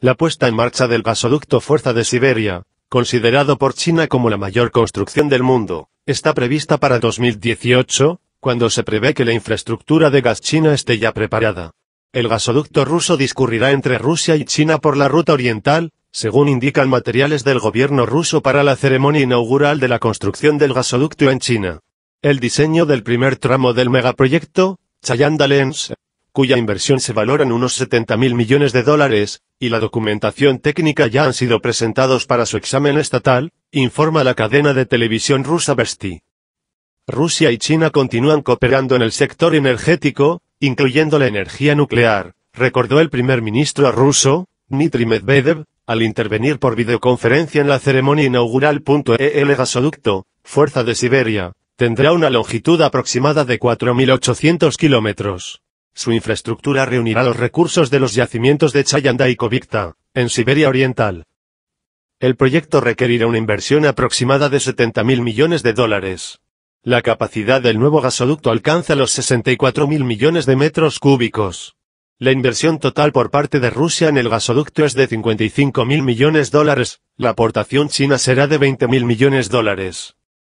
La puesta en marcha del gasoducto Fuerza de Siberia, considerado por China como la mayor construcción del mundo, está prevista para 2018, cuando se prevé que la infraestructura de gas china esté ya preparada. El gasoducto ruso discurrirá entre Rusia y China por la ruta oriental, según indican materiales del gobierno ruso para la ceremonia inaugural de la construcción del gasoducto en China. El diseño del primer tramo del megaproyecto, Chayandalens, cuya inversión se valoran unos 70 mil millones de dólares, y la documentación técnica ya han sido presentados para su examen estatal, informa la cadena de televisión rusa Vesti. Rusia y China continúan cooperando en el sector energético, incluyendo la energía nuclear, recordó el primer ministro ruso, Dmitry Medvedev, al intervenir por videoconferencia en la ceremonia inaugural. El gasoducto, Fuerza de Siberia, tendrá una longitud aproximada de 4.800 kilómetros. Su infraestructura reunirá los recursos de los yacimientos de Chayanda y Kovicta, en Siberia Oriental. El proyecto requerirá una inversión aproximada de 70 mil millones de dólares. La capacidad del nuevo gasoducto alcanza los 64 mil millones de metros cúbicos. La inversión total por parte de Rusia en el gasoducto es de 55 mil millones de dólares, la aportación china será de 20 mil millones de dólares.